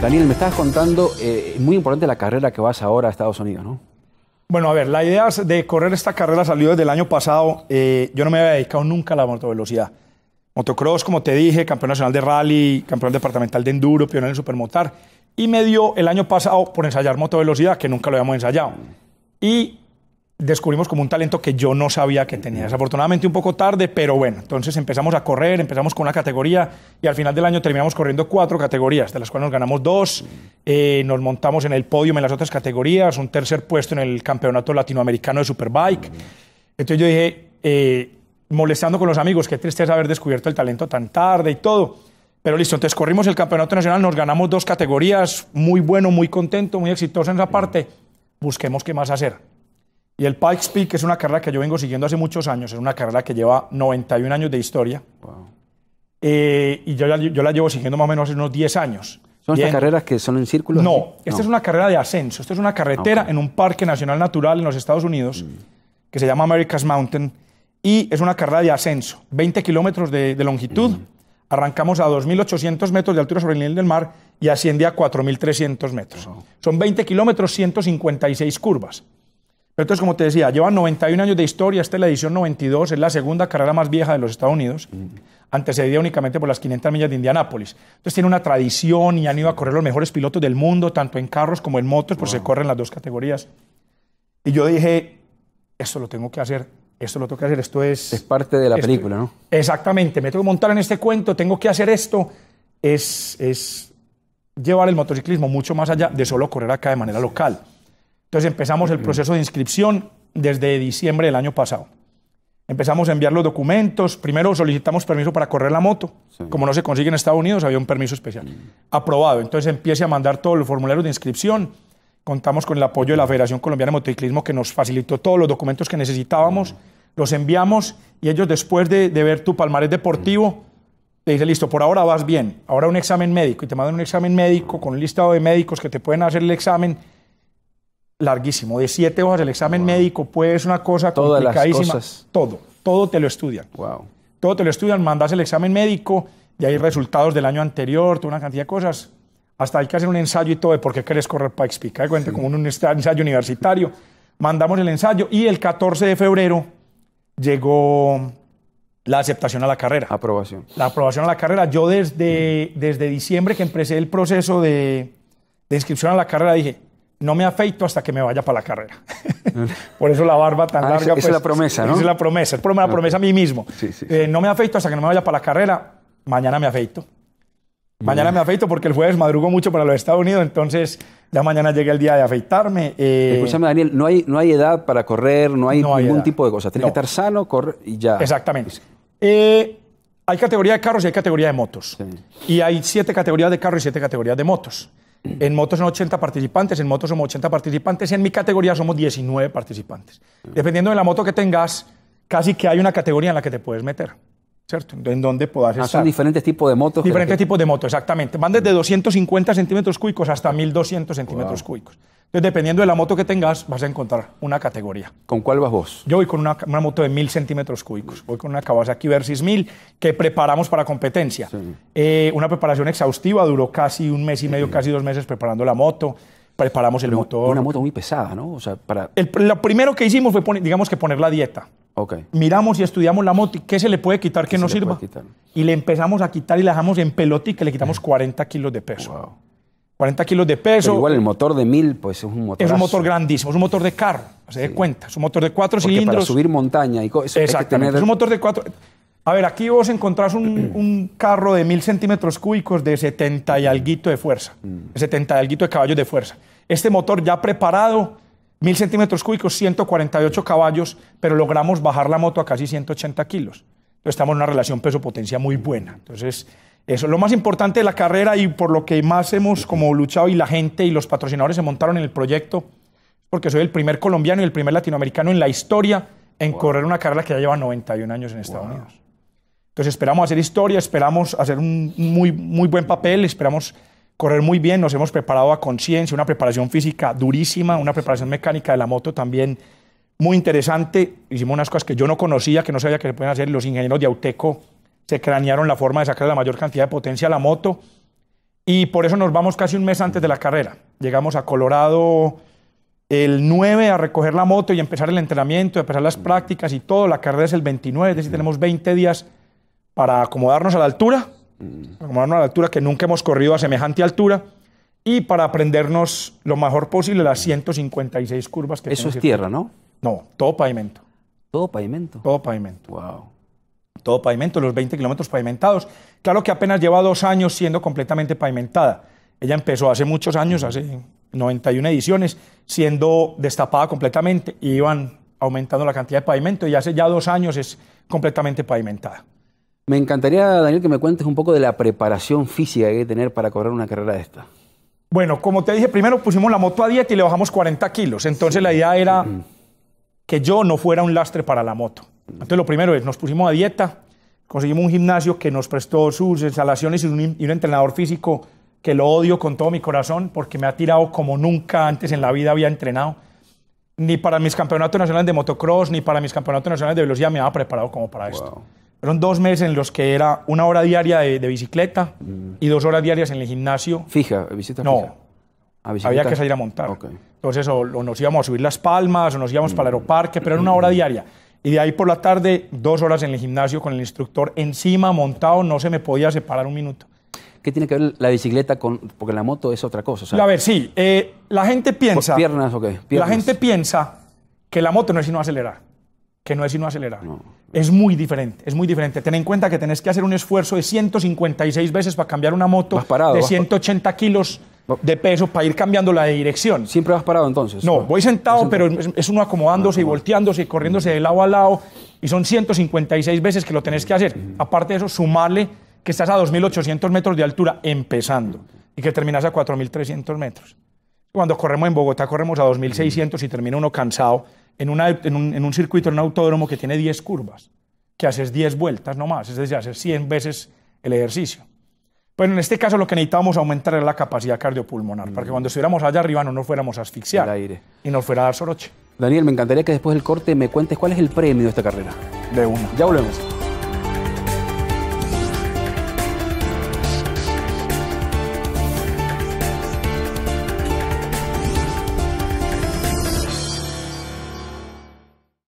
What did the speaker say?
Daniel, me estabas contando, es eh, muy importante la carrera que vas ahora a Estados Unidos, ¿no? Bueno, a ver, la idea de correr esta carrera salió desde el año pasado. Eh, yo no me había dedicado nunca a la motovelocidad. Motocross, como te dije, campeón nacional de rally, campeón departamental de enduro, pionero en supermotar. Y me dio el año pasado por ensayar motovelocidad, que nunca lo habíamos ensayado. Y descubrimos como un talento que yo no sabía que tenía. Desafortunadamente un poco tarde, pero bueno, entonces empezamos a correr, empezamos con una categoría y al final del año terminamos corriendo cuatro categorías, de las cuales nos ganamos dos, eh, nos montamos en el podio en las otras categorías, un tercer puesto en el campeonato latinoamericano de Superbike. Entonces yo dije, eh, molestando con los amigos, qué triste es haber descubierto el talento tan tarde y todo. Pero listo, entonces corrimos el campeonato nacional, nos ganamos dos categorías, muy bueno, muy contento, muy exitoso en esa parte. Busquemos qué más hacer y el Pikes Peak es una carrera que yo vengo siguiendo hace muchos años, es una carrera que lleva 91 años de historia. Eh, y yo la, llevo siguiendo más o menos hace unos 10 años. ¿Son estas carreras que son en círculos? No, esta es una carrera de ascenso, esta es una carretera ah, en un parque nacional natural en los Estados Unidos mm. que se llama America's Mountain y es una carrera de ascenso, 20 kilómetros de, longitud. Mm. Arrancamos a 2.800 metros de altura sobre el nivel del mar y asciende a 4.300 metros. Son 20 kilómetros, 156 curvas entonces, como te decía, lleva 91 años de historia, esta es la edición 92, es la segunda carrera más vieja de los Estados Unidos, mm. antecedida únicamente por las 500 millas de Indianápolis. Entonces tiene una tradición y han ido a correr los mejores pilotos del mundo, tanto en carros como en motos, porque se corren las dos categorías. Y yo dije, esto lo tengo que hacer, esto lo tengo que hacer, esto es... Es parte de la película, ¿no? Exactamente, me tengo que montar en este cuento, tengo que hacer esto, es, es llevar el motociclismo mucho más allá de solo correr acá de manera local. Entonces empezamos el proceso de inscripción desde diciembre del año pasado. Empezamos a enviar los documentos. Primero solicitamos permiso para correr la moto. Como no se consigue en Estados Unidos, había un permiso especial. Mm. Aprobado. Entonces empiece a mandar todos los formularios de inscripción. Contamos con el apoyo de la Federación Colombiana de Motociclismo que nos facilitó todos los documentos que necesitábamos. Mm. Los enviamos y ellos después de, ver tu palmarés deportivo, mm. te dicen, listo, por ahora vas bien. Ahora un examen médico. Y te mandan un examen médico con un listado de médicos que te pueden hacer el examen larguísimo, de siete hojas el examen médico, pues una cosa complicadísima. Todo, todo te lo estudian. Wow. Todo te lo estudian, mandas el examen médico, y hay resultados del año anterior, toda una cantidad de cosas. Hasta hay que hacer un ensayo y todo de por qué querés correr para explicar, como un ensayo universitario. Mandamos el ensayo y el 14 de febrero llegó la aceptación a la carrera. Aprobación. La aprobación a la carrera. Yo desde, desde diciembre que empecé el proceso de inscripción a la carrera dije, no me afeito hasta que me vaya para la carrera. Ah. Por eso la barba tan ah, larga. es pues, la promesa, ¿no? es la promesa, es la promesa a mí mismo. Eh, no me afeito hasta que no me vaya para la carrera, mañana me afeito. Mañana me afeito porque el jueves madrugo mucho para los Estados Unidos, entonces ya mañana llega el día de afeitarme. Eh, Daniel, no hay, no hay edad para correr, no hay ningún tipo de cosa. Tienes que estar sano, correr y ya. Exactamente. Eh, hay categoría de carros y hay categoría de motos. Y hay siete categorías de carros y siete categorías de motos. En motos son 80 participantes, en motos somos 80 participantes, y en mi categoría somos 19 participantes. Dependiendo de la moto que tengas, casi que hay una categoría en la que te puedes meter. ¿Cierto? En dónde puedas ah, estar. Son diferentes tipos de motos. Diferentes tipos de motos, exactamente. Van desde 250 mm. centímetros cúbicos hasta 1200 centímetros cúbicos. Entonces, dependiendo de la moto que tengas, vas a encontrar una categoría. ¿Con cuál vas vos? Yo voy con una, moto de 1000 centímetros cúbicos. Voy con una Kawasaki Versys 1000 que preparamos para competencia. Eh, una preparación exhaustiva, duró casi un mes y medio, casi dos meses preparando la moto preparamos el motor. Una moto muy pesada, ¿no? lo primero que hicimos fue, digamos que poner la dieta. Miramos y estudiamos la moto, y qué se le puede quitar qué no sirva. Y le empezamos a quitar y la dejamos en pelote y que le quitamos 40 kilos de peso. 40 kilos de peso. igual el motor de 1000, pues es un motor. Es un motor grandísimo, es un motor de carro, se sí. de cuenta. Es un motor de cuatro cilindros. Para subir montaña y cosas. Exactamente. Es un motor de cuatro. A ver, aquí vos encontrás un, un carro de 1000 centímetros cúbicos de 70 y alguito de fuerza. 70 mm. y alguito de caballos de fuerza. Este motor ya preparado, 1000 centímetros cúbicos, 148 caballos, pero logramos bajar la moto a casi 180 kilos. Entonces estamos en una relación peso-potencia muy buena. Entonces. Eso lo más importante de la carrera y por lo que más hemos como luchado y la gente y los patrocinadores se montaron en el proyecto, porque soy el primer colombiano y el primer latinoamericano en la historia en correr una carrera que ya lleva 91 años en Estados Unidos. Entonces esperamos hacer historia, esperamos hacer un muy, muy buen papel, esperamos correr muy bien, nos hemos preparado a conciencia, una preparación física durísima, una preparación mecánica de la moto también muy interesante. Hicimos unas cosas que yo no conocía, que no sabía que se pueden hacer. Los ingenieros de Auteco se cranearon la forma de sacar la mayor cantidad de potencia a la moto y por eso nos vamos casi un mes antes de la carrera. Llegamos a Colorado el 9 a recoger la moto y empezar el entrenamiento, empezar las prácticas y todo. La carrera es el 29, es decir, tenemos 20 días para acomodarnos a la altura, mm. acomodarnos a la altura que nunca hemos corrido a semejante altura y para aprendernos lo mejor posible las 156 curvas que Eso es tierra, ¿no? No, todo pavimento. Todo pavimento. Todo pavimento. Wow todo pavimento, los 20 kilómetros pavimentados. Claro que apenas lleva dos años siendo completamente pavimentada. Ella empezó hace muchos años, hace 91 ediciones, siendo destapada completamente y iban aumentando la cantidad de pavimento y hace ya dos años es completamente pavimentada. Me encantaría, Daniel, que me cuentes un poco de la preparación física que hay que tener para correr una carrera de esta. Bueno, como te dije, primero pusimos la moto a dieta y le bajamos 40 kilos. Entonces la idea era que yo no fuera un lastre para la moto. Entonces lo primero es, nos pusimos a dieta, conseguimos un gimnasio que nos prestó sus instalaciones y un, entrenador físico que lo odio con todo mi corazón porque me ha tirado como nunca antes en la vida había entrenado. Ni para mis campeonatos nacionales de motocross, ni para mis campeonatos nacionales de velocidad me había preparado como para esto. Fueron dos meses en los que era una hora diaria de, bicicleta mm. y dos horas diarias en el gimnasio. Fija, visita no, ah, había que salir a montar. Entonces, o, nos íbamos a subir las palmas, o nos íbamos mm. para el aeroparque, pero era una hora mm. diaria. Y de ahí por la tarde, dos horas en el gimnasio con el instructor encima, montado, no se me podía separar un minuto. ¿Qué tiene que ver la bicicleta con.? Porque la moto es otra cosa. A ver, sí. Eh, la gente piensa. ¿Piernas o qué? La gente piensa que la moto no es sino acelerar. Que no es sino acelerar. Es muy diferente. Es muy diferente. Ten en cuenta que tenés que hacer un esfuerzo de 156 veces para cambiar una moto de 180 kilos de pesos para ir cambiando la dirección. ¿Siempre vas parado entonces? No, voy sentado, pero es, uno acomodándose y volteándose y corriéndose de lado a lado. Y son 156 veces que lo tenés que hacer. Aparte de eso, sumarle que estás a 2.800 metros de altura empezando y que terminas a 4.300 metros. Cuando corremos en Bogotá, corremos a 2.600 y termina uno cansado en, un, en, un, circuito, en un autódromo que tiene 10 curvas, que haces 10 vueltas nomás, es decir, haces 100 veces el ejercicio. Bueno, pues en este caso lo que necesitamos aumentar la capacidad cardiopulmonar, para que mm. cuando estuviéramos allá arriba no nos fuéramos a asfixiar aire. y nos fuera a dar soroche. Daniel, me encantaría que después del corte me cuentes cuál es el premio de esta carrera. De una. Ya volvemos.